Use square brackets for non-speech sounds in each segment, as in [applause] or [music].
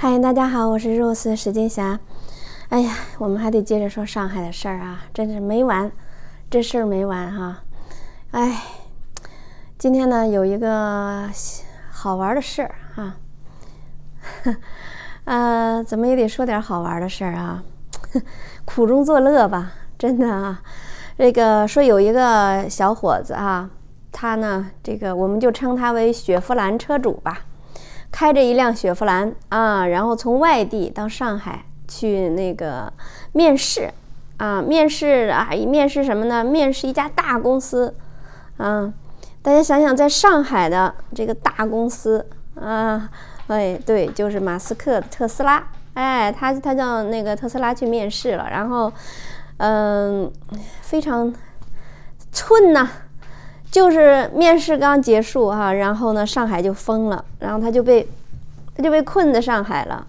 嗨，大家好，我是肉丝史金霞。哎呀，我们还得接着说上海的事儿啊，真是没完，这事儿没完哈。哎，今天呢有一个好玩的事儿哈，[laughs] 呃，怎么也得说点好玩的事儿啊，[laughs] 苦中作乐吧，真的啊。这个说有一个小伙子啊，他呢这个我们就称他为雪佛兰车主吧。开着一辆雪佛兰啊，然后从外地到上海去那个面试啊，面试啊，一面试什么呢？面试一家大公司，啊，大家想想，在上海的这个大公司啊，哎，对，就是马斯克特斯拉，哎，他他叫那个特斯拉去面试了，然后，嗯，非常寸呐。就是面试刚结束哈，然后呢，上海就封了，然后他就被，他就被困在上海了，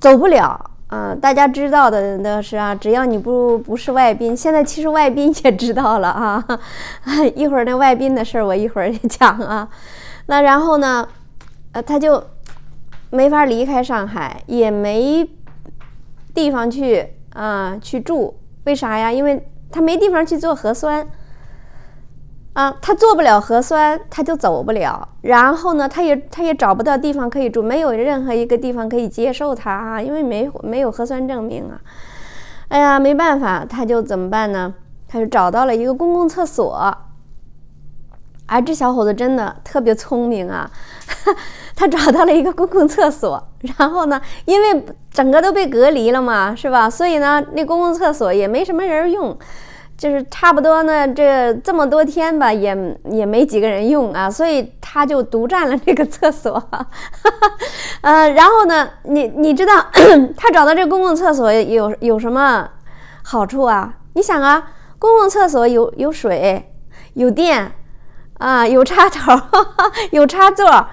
走不了。嗯，大家知道的的是啊，只要你不不是外宾，现在其实外宾也知道了啊。[laughs] 一会儿那外宾的事儿，我一会儿也讲啊。那然后呢，呃，他就没法离开上海，也没地方去啊去住。为啥呀？因为他没地方去做核酸。他做不了核酸，他就走不了。然后呢，他也他也找不到地方可以住，没有任何一个地方可以接受他啊，因为没没有核酸证明啊。哎呀，没办法，他就怎么办呢？他就找到了一个公共厕所。哎，这小伙子真的特别聪明啊！[laughs] 他找到了一个公共厕所，然后呢，因为整个都被隔离了嘛，是吧？所以呢，那公共厕所也没什么人用。就是差不多呢，这这么多天吧，也也没几个人用啊，所以他就独占了这个厕所。嗯，[laughs] 然后呢，你你知道 [clears throat] 他找到这公共厕所有有什么好处啊？你想啊，公共厕所有有水、有电啊，有插头、[laughs] 有插座。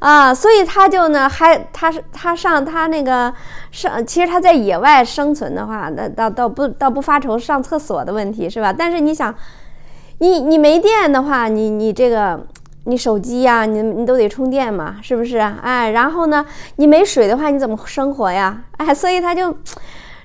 啊，所以他就呢，还他是他上他那个上，其实他在野外生存的话，那倒倒不倒不发愁上厕所的问题，是吧？但是你想，你你没电的话，你你这个你手机呀，你你都得充电嘛，是不是？哎，然后呢，你没水的话，你怎么生活呀？[laughs] 哎，所以他就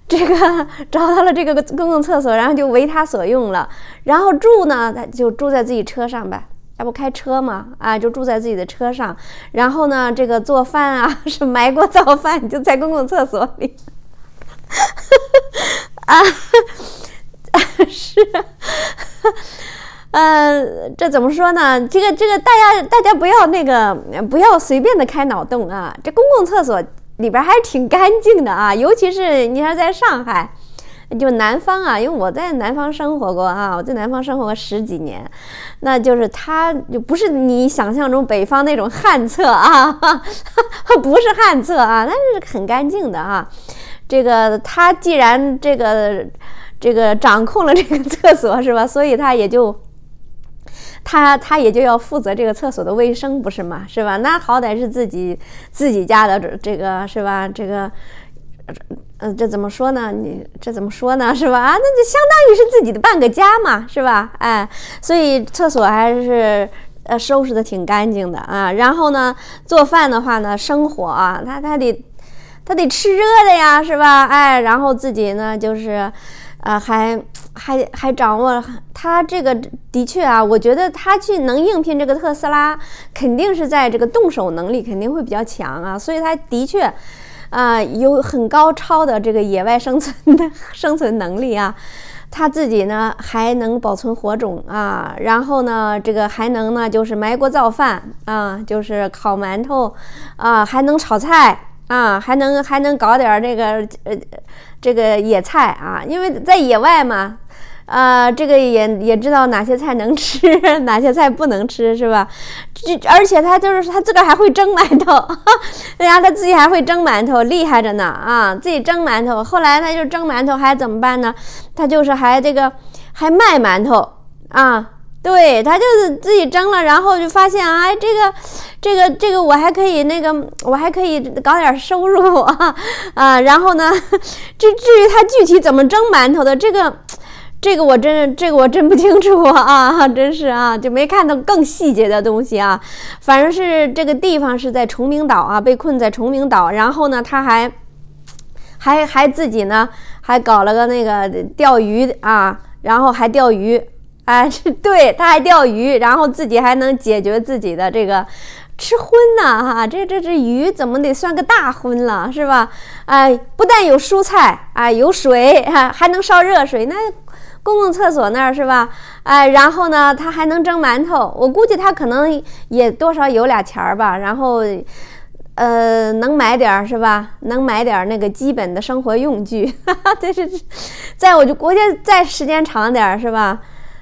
这个找到了这个公共厕所，然后就为他所用了，然后住呢，他就住在自己车上呗。他不开车嘛，啊，就住在自己的车上，然后呢，这个做饭啊，[laughs] 是埋锅造饭，就在公共厕所里。啊，[laughs] 是，嗯，这怎么说呢？这个这个，大家大家不要那个，不要随便的开脑洞啊。这公共厕所里边还是挺干净的啊，尤其是你像在上海。就南方啊，因为我在南方生活过啊，我在南方生活过十几年，那就是他就不是你想象中北方那种旱厕啊，[laughs] 不是旱厕啊，那是很干净的啊。这个他既然这个这个掌控了这个厕所是吧，所以他也就他他也就要负责这个厕所的卫生不是嘛，是吧？那好歹是自己自己家的这这个是吧？这个。呃，这怎么说呢？你这怎么说呢？是吧？啊，那就相当于是自己的半个家嘛，是吧？哎，所以厕所还是呃收拾的挺干净的啊。然后呢，做饭的话呢，生火，啊，他他得他得吃热的呀，是吧？哎，然后自己呢，就是啊，还还还掌握他这个的确啊，我觉得他去能应聘这个特斯拉，肯定是在这个动手能力肯定会比较强啊。所以他的确。啊，有很高超的这个野外生存的 [laughs] 生存能力啊，他自己呢还能保存火种啊，然后呢这个还能呢就是埋锅造饭啊，就是烤馒头啊，还能炒菜啊，还能还能搞点这个呃这个野菜啊，因为在野外嘛。呃，这个也也知道哪些菜能吃，[laughs] 哪些菜不能吃，是吧？这而且他就是他自个儿还会蒸馒头，[laughs] 然后他自己还会蒸馒头，厉害着呢啊！自己蒸馒头，后来他就蒸馒头还怎么办呢？他就是还这个还卖馒头啊，对他就是自己蒸了，然后就发现啊这个，这个这个我还可以那个我还可以搞点收入啊，[laughs] 啊，然后呢，至至于他具体怎么蒸馒头的这个。这个我真，这个我真不清楚啊，[laughs] 真是啊，就没看到更细节的东西啊。反正是这个地方是在崇明岛啊，被困在崇明岛。然后呢，他还，还还自己呢，还搞了个那个钓鱼啊，然后还钓鱼，哎，对他还钓鱼，然后自己还能解决自己的这个吃荤呢，哈，这这这鱼怎么得算个大荤了，是吧？哎，不但有蔬菜啊，有水，还能烧热水，那。公共厕所那儿是吧？哎，然后呢，他还能蒸馒头。我估计他可能也多少有俩钱儿吧，然后，呃，能买点儿是吧？能买点儿那个基本的生活用具。哈哈，这是，在我就国家再时间长点儿是吧？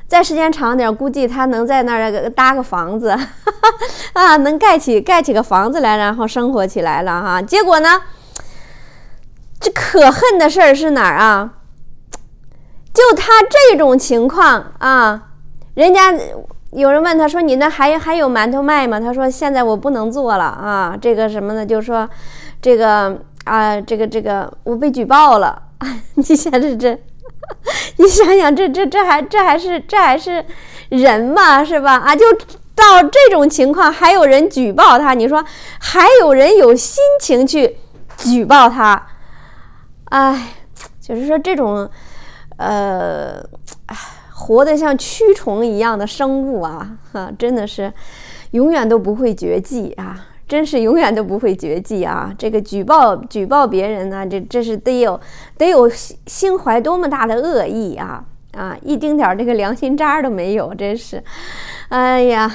再时间长点，儿，估计他能在那儿搭个房子，[laughs] 啊，能盖起盖起个房子来，然后生活起来了哈。结果呢，这可恨的事儿是哪儿啊？就他这种情况啊，人家有人问他说：“你那还还有馒头卖吗？”他说：“现在我不能做了啊，这个什么呢？就是说，这个啊，这个这个我被举报了。[laughs] 你想想这，[laughs] 你想想这这这还这还是这还是人吗？是吧？啊，就到这种情况还有人举报他，你说还有人有心情去举报他？哎，就是说这种。”呃，活得像蛆虫一样的生物啊，哈，[laughs] 真的是永远都不会绝迹啊！真是永远都不会绝迹啊！这个举报举报别人呢，这这是得有得有心怀多么大的恶意啊啊！一丁点儿这个良心渣都没有，真是，哎呀！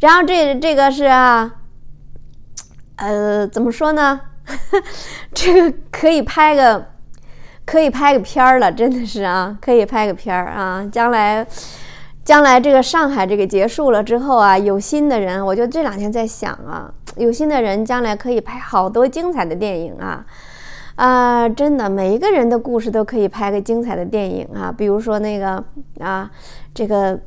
然后这这个是呃，怎么说呢？[laughs] 这个可以拍个。可以拍个片儿了，真的是啊！可以拍个片儿啊！将来，将来这个上海这个结束了之后啊，有心的人，我就这两天在想啊，有心的人将来可以拍好多精彩的电影啊！啊，真的，每一个人的故事都可以拍个精彩的电影啊！比如说那个啊，这个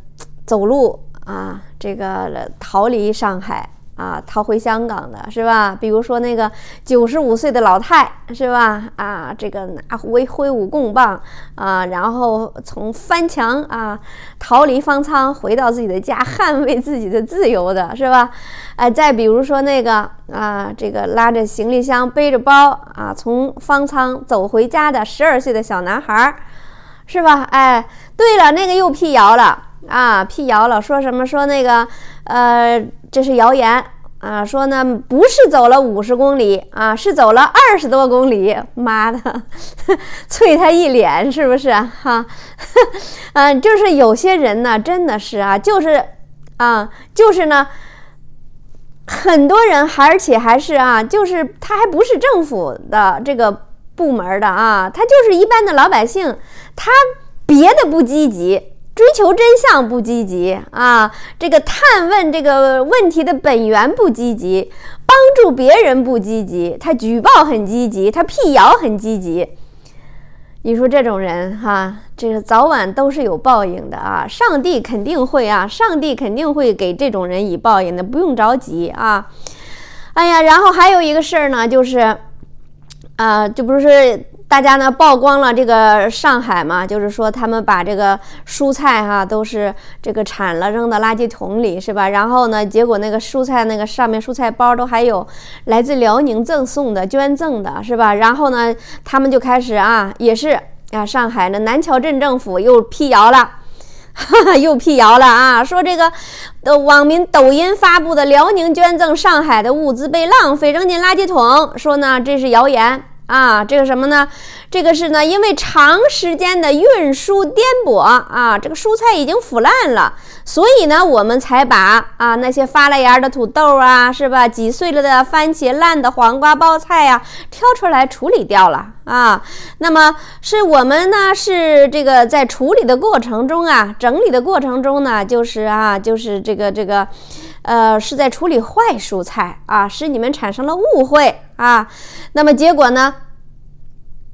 走路啊，这个逃离上海。啊，逃回香港的是吧？比如说那个九十五岁的老太是吧？啊，这个拿挥挥舞棍棒啊，然后从翻墙啊逃离方舱，回到自己的家，捍卫自己的自由的是吧？哎，再比如说那个啊，这个拉着行李箱、背着包啊，从方舱走回家的十二岁的小男孩，是吧？哎，对了，那个又辟谣了。啊，辟谣了，说什么？说那个，呃，这是谣言啊。说呢，不是走了五十公里啊，是走了二十多公里。妈的，[laughs] 啐他一脸，是不是？哈，嗯，就是有些人呢，真的是啊，就是，啊，就是呢，很多人，而且还是啊，就是他还不是政府的这个部门的啊，他就是一般的老百姓，他别的不积极。追求真相不积极啊，这个探问这个问题的本源不积极，帮助别人不积极，他举报很积极，他辟谣很积极。你说这种人哈，这个早晚都是有报应的啊，上帝肯定会啊，上帝肯定会给这种人以报应的，不用着急啊。哎呀，然后还有一个事儿呢，就是啊，就不是。大家呢曝光了这个上海嘛，就是说他们把这个蔬菜哈都是这个铲了扔到垃圾桶里是吧？然后呢，结果那个蔬菜那个上面蔬菜包都还有来自辽宁赠送的捐赠的是吧？然后呢，他们就开始啊，也是啊，上海的南桥镇政府又辟谣了，哈哈，又辟谣了啊，说这个呃，网民抖音发布的辽宁捐赠上海的物资被浪费扔进垃圾桶，说呢这是谣言。啊，这个什么呢？这个是呢，因为长时间的运输颠簸啊，这个蔬菜已经腐烂了，所以呢，我们才把啊那些发了芽的土豆啊，是吧？挤碎了的番茄、烂的黄瓜、包菜呀，挑出来处理掉了啊。那么是我们呢，是这个在处理的过程中啊，整理的过程中呢，就是啊，就是这个这个。呃，是在处理坏蔬菜啊，使你们产生了误会啊。那么结果呢？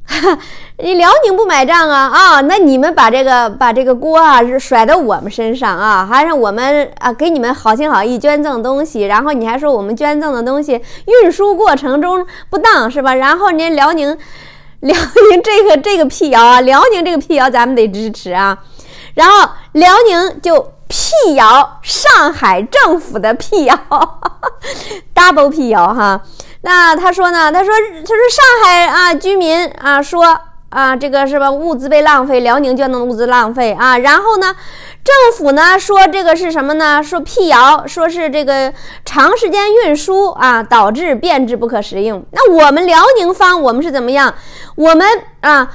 [laughs] 你辽宁不买账啊啊？那你们把这个把这个锅啊甩到我们身上啊，还让我们啊给你们好心好意捐赠东西，然后你还说我们捐赠的东西运输过程中不当是吧？然后您辽宁 [laughs] 辽宁这个这个辟谣啊，辽宁这个辟谣咱们得支持啊。然后辽宁就。辟谣，上海政府的辟谣，[laughs] double 辟谣哈。那他说呢？他说，他说上海啊，居民啊说啊，这个是吧，物资被浪费，辽宁捐的物资浪费啊。然后呢，政府呢说这个是什么呢？说辟谣，说是这个长时间运输啊导致变质不可食用。那我们辽宁方，我们是怎么样？我们啊，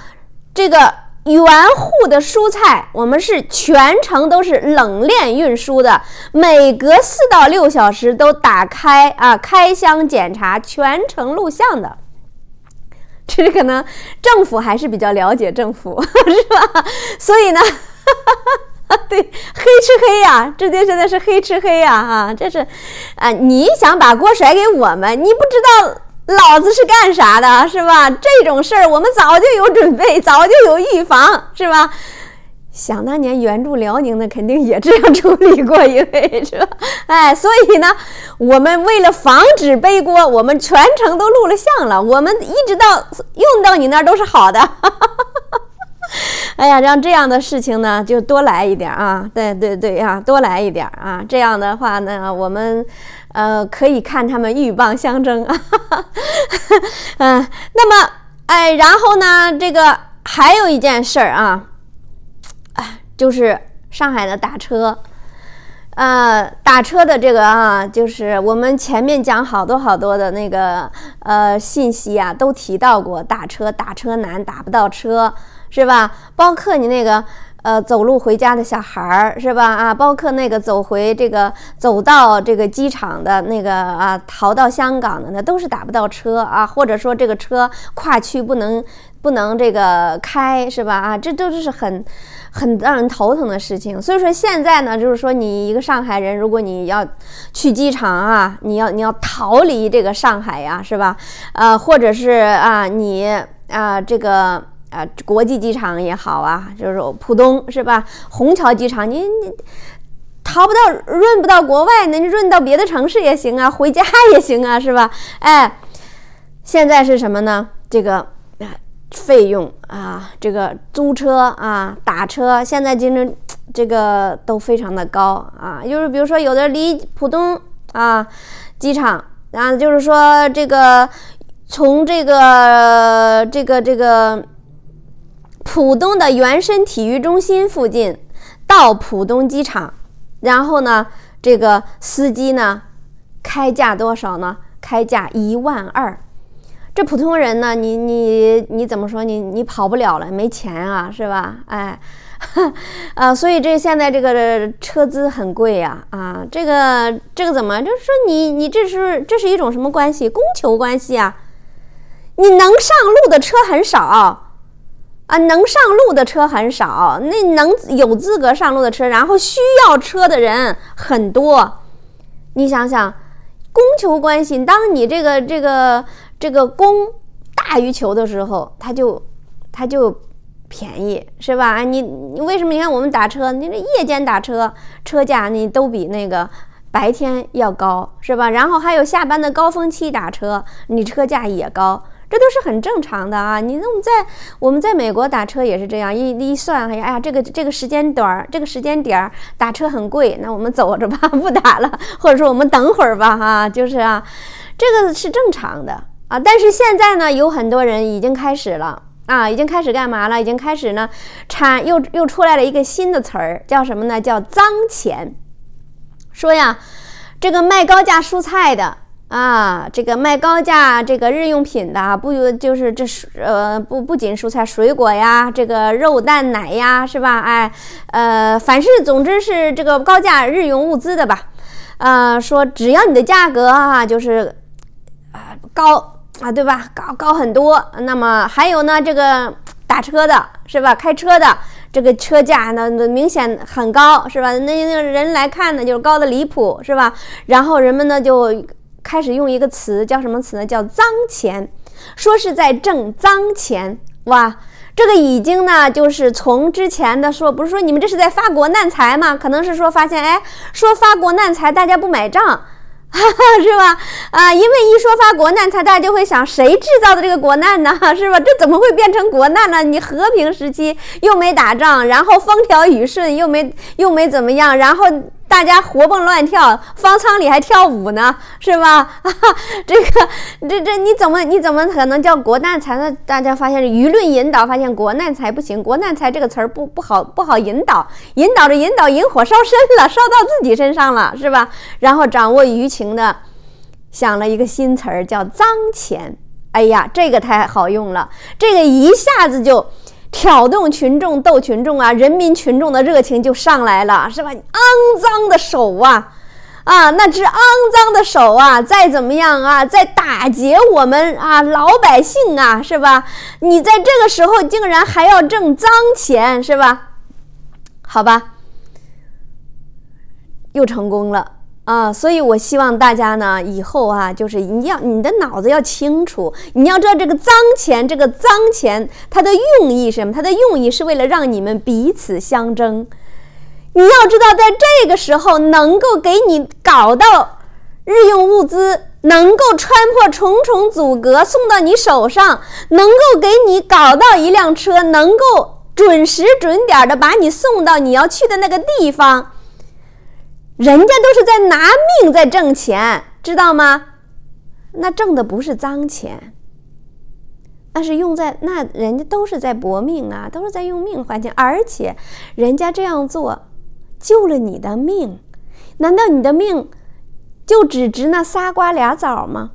这个。原户的蔬菜，我们是全程都是冷链运输的，每隔四到六小时都打开啊，开箱检查，全程录像的。[laughs] 这是可能政府还是比较了解政府 [laughs] 是吧？所以呢，哈哈哈，对黑吃黑呀，这真的是黑吃黑呀，哈，这是啊，你想把锅甩给我们，你不知道。老子是干啥的，是吧？这种事儿我们早就有准备，[laughs] 早就有预防，是吧？想当年援助辽宁的肯定也这样处理过，一位，是吧？[laughs] 哎，所以呢，我们为了防止背锅，我们全程都录了像了，我们一直到用到你那儿都是好的。哈 [laughs] 哈哎呀，让这样的事情呢就多来一点儿啊！对对对啊，多来一点儿啊！这样的话呢，我们，呃，可以看他们鹬蚌相争啊。[laughs] 嗯，那么哎，然后呢，这个还有一件事儿啊，啊，就是上海的打车，呃，打车的这个啊，就是我们前面讲好多好多的那个呃信息啊，都提到过打车，打车难，打不到车。是吧？包括你那个呃，走路回家的小孩儿，是吧？啊，包括那个走回这个走到这个机场的那个啊，逃到香港的那都是打不到车啊，或者说这个车跨区不能不能这个开，是吧？啊，这都是很很让人头疼的事情。所以说现在呢，就是说你一个上海人，如果你要去机场啊，你要你要逃离这个上海呀，是吧？呃，或者是啊，你啊这个。啊，国际机场也好啊，就是浦东是吧？虹桥机场，您你逃不到，润不到国外，你润到别的城市也行啊，回家也行啊，是吧？哎，现在是什么呢？这个啊，费用啊，这个租车啊，打车，现在竞争这个都非常的高啊。就是比如说，有的离浦东啊机场，然后就是说这个从这个这个这个。浦东的原身体育中心附近，到浦东机场，然后呢，这个司机呢，开价多少呢？开价一万二。这普通人呢，你你你怎么说？你你跑不了了，没钱啊，是吧？哎，啊，[laughs] 所以这现在这个车资很贵呀，啊，这个这个怎么？就是说你你这是这是一种什么关系？供求关系啊。你能上路的车很少。啊，能上路的车很少，那能有资格上路的车，然后需要车的人很多，你想想，供求关系，当你这个这个这个供大于求的时候，它就它就便宜，是吧？啊，你你为什么？你看我们打车，你这夜间打车车价你都比那个白天要高，是吧？然后还有下班的高峰期打车，你车价也高。这都是很正常的啊！你那么在我们在美国打车也是这样一一算，哎呀呀，这个这个时间短儿，这个时间点儿打车很贵，那我们走着吧，[laughs] 不打了，或者说我们等会儿吧，哈，就是啊，这个是正常的啊。但是现在呢，有很多人已经开始了啊，已经开始干嘛了？已经开始呢，产又又出来了一个新的词儿，叫什么呢？叫脏钱。说呀，这个卖高价蔬菜的。啊，这个卖高价这个日用品的，不，就是这是呃，不不仅蔬菜水果呀，这个肉蛋奶呀，是吧？哎，呃，凡是总之是这个高价日用物资的吧，呃，说只要你的价格啊，就是啊高啊，对吧？高高很多。那么还有呢，这个打车的是吧？开车的这个车价呢明显很高，是吧？那那个人来看呢，就是高的离谱，是吧？然后人们呢就。开始用一个词叫什么词呢？叫脏钱，说是在挣脏钱。哇，这个已经呢，就是从之前的说，不是说你们这是在发国难财吗？可能是说发现，哎，说发国难财，大家不买账，哈哈，是吧？啊，因为一说发国难财，大家就会想，谁制造的这个国难呢？[laughs] 是吧？这怎么会变成国难呢？你和平时期又没打仗，然后风调雨顺，又没又没怎么样，然后。大家活蹦乱跳，方舱里还跳舞呢，是吧？啊，[laughs] 这个，这这你怎么你怎么可能叫国难财呢？大家发现是舆论引导，发现国难财不行，国难财这个词儿不不好不好引导，引导着引导引火烧身了，烧到自己身上了，是吧？然后掌握舆情的想了一个新词儿叫脏钱，哎呀，这个太好用了，这个一下子就。挑动群众，斗群众啊，人民群众的热情就上来了，是吧？肮脏的手啊，啊，那只肮脏的手啊，再怎么样啊，在打劫我们啊，老百姓啊，是吧？你在这个时候竟然还要挣脏钱，是吧？好吧，又成功了。啊，所以，我希望大家呢，以后啊，就是你要你的脑子要清楚，你要知道这个脏钱，这个脏钱它的用意什么？它的用意是为了让你们彼此相争。你要知道，在这个时候能够给你搞到日用物资，能够穿破重重阻隔送到你手上，能够给你搞到一辆车，能够准时准点的把你送到你要去的那个地方。人家都是在拿命在挣钱，知道吗？那挣的不是脏钱，那是用在那人家都是在搏命啊，都是在用命换钱，而且人家这样做救了你的命，难道你的命就只值那仨瓜俩枣吗？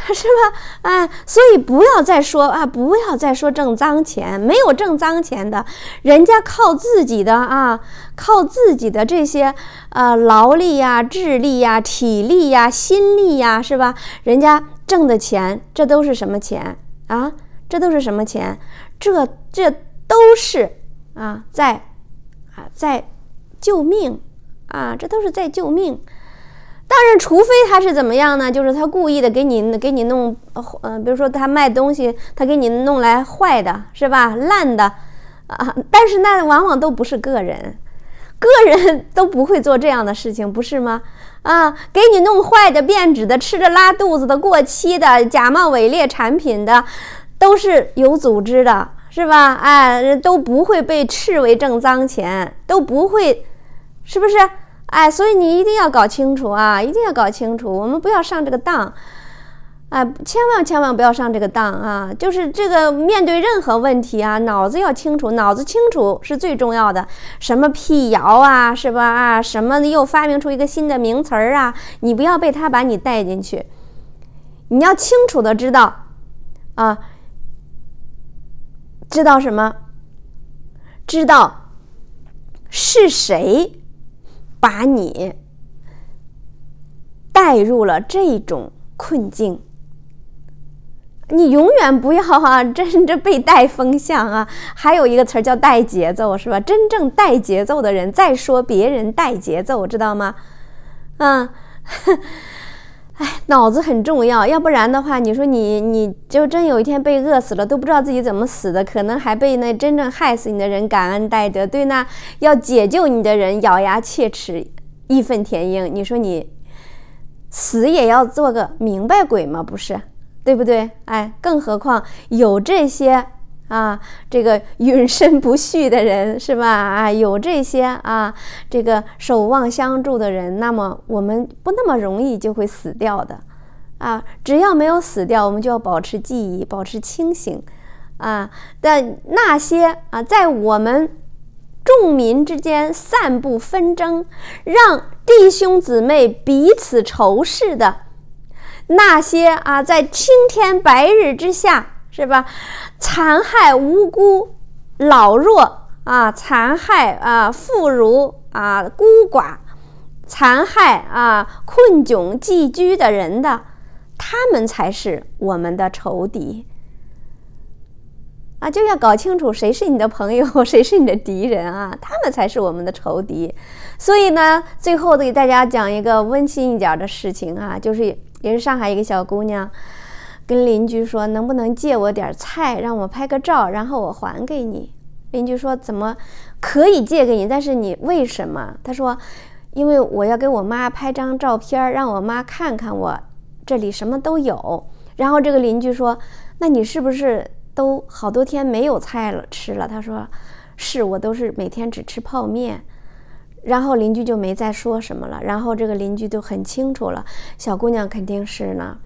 [laughs] 是吧？哎，所以不要再说啊！不要再说挣脏钱，没有挣脏钱的，人家靠自己的啊，靠自己的这些啊，劳力呀、智力呀、体力呀、心力呀，是吧？人家挣的钱，这都是什么钱啊？这都是什么钱？这这都是啊，在啊在救命啊，这都是在救命。但是，除非他是怎么样呢？就是他故意的给你给你弄，呃，比如说他卖东西，他给你弄来坏的，是吧？烂的，啊！但是那往往都不是个人，个人都不会做这样的事情，不是吗？啊，给你弄坏的、变质的、吃着拉肚子的、过期的、假冒伪劣产品的，都是有组织的，是吧？哎，都不会被斥为挣脏钱，都不会，是不是？哎，所以你一定要搞清楚啊！一定要搞清楚，我们不要上这个当，哎，千万千万不要上这个当啊！就是这个，面对任何问题啊，脑子要清楚，脑子清楚是最重要的。什么辟谣啊，是吧？啊，什么又发明出一个新的名词儿啊？你不要被他把你带进去，你要清楚的知道，啊，知道什么？知道是谁？把你带入了这种困境，你永远不要啊！真这被带风向啊！还有一个词儿叫带节奏，是吧？真正带节奏的人在说别人带节奏，知道吗？嗯。哎，脑子很重要，要不然的话，你说你，你就真有一天被饿死了，都不知道自己怎么死的，可能还被那真正害死你的人感恩戴德，对那要解救你的人咬牙切齿，义愤填膺。你说你死也要做个明白鬼嘛，不是，对不对？哎，更何况有这些。啊，这个永身不续的人是吧？啊，有这些啊，这个守望相助的人，那么我们不那么容易就会死掉的，啊，只要没有死掉，我们就要保持记忆，保持清醒，啊，但那些啊，在我们众民之间散布纷争，让弟兄姊妹彼此仇视的那些啊，在青天白日之下。是吧？残害无辜、老弱啊，残害啊妇孺啊、孤寡，残害啊困窘寄居的人的，他们才是我们的仇敌啊！就要搞清楚谁是你的朋友，[laughs] 谁是你的敌人啊！他们才是我们的仇敌。所以呢，最后给大家讲一个温馨一点的事情啊，就是也是上海一个小姑娘。跟邻居说，能不能借我点菜，让我拍个照，然后我还给你。邻居说，怎么可以借给你？但是你为什么？他说，因为我要给我妈拍张照片，让我妈看看我这里什么都有。然后这个邻居说，那你是不是都好多天没有菜了吃了？他说，是我都是每天只吃泡面。然后邻居就没再说什么了。然后这个邻居就很清楚了，小姑娘肯定是呢。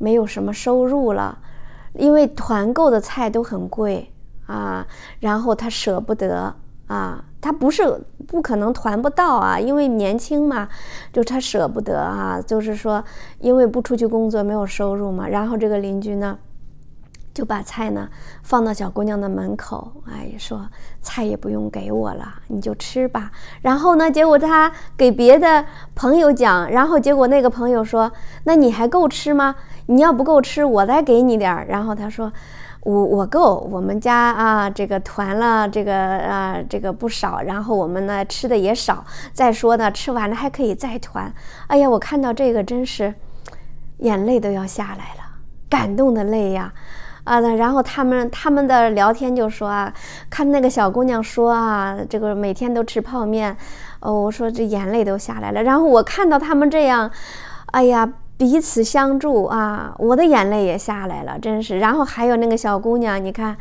没有什么收入了，因为团购的菜都很贵啊，然后他舍不得啊，他不是不可能团不到啊，因为年轻嘛，就他舍不得啊，就是说因为不出去工作没有收入嘛，然后这个邻居呢？就把菜呢放到小姑娘的门口，哎，说菜也不用给我了，你就吃吧。然后呢，结果他给别的朋友讲，然后结果那个朋友说：“那你还够吃吗？你要不够吃，我再给你点儿。”然后他说：“我我够，我们家啊这个团了，这个啊这个不少。然后我们呢吃的也少，再说呢吃完了还可以再团。”哎呀，我看到这个真是眼泪都要下来了，感动的泪呀！啊，那然后他们他们的聊天就说啊，看那个小姑娘说啊，这个每天都吃泡面，哦，我说这眼泪都下来了。然后我看到他们这样，哎呀，彼此相助啊，我的眼泪也下来了，真是。然后还有那个小姑娘，你看，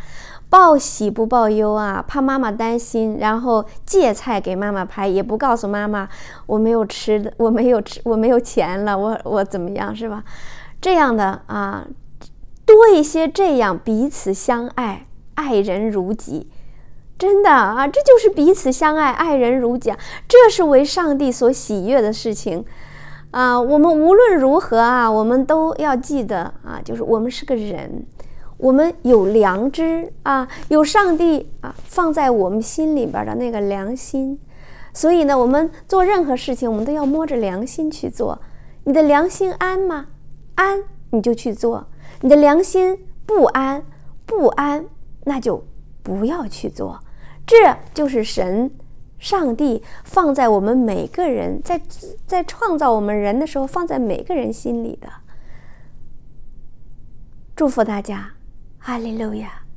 报喜不报忧啊，怕妈妈担心，然后借菜给妈妈拍，也不告诉妈妈我没有吃，我没有吃，我没有钱了，我我怎么样是吧？这样的啊。多一些这样彼此相爱、爱人如己，真的啊，这就是彼此相爱、爱人如己，这是为上帝所喜悦的事情啊。我们无论如何啊，我们都要记得啊，就是我们是个人，我们有良知啊，有上帝啊放在我们心里边的那个良心，所以呢，我们做任何事情，我们都要摸着良心去做。你的良心安吗？安，你就去做。你的良心不安，不安，那就不要去做。这就是神、上帝放在我们每个人在在创造我们人的时候，放在每个人心里的。祝福大家，哈利路亚。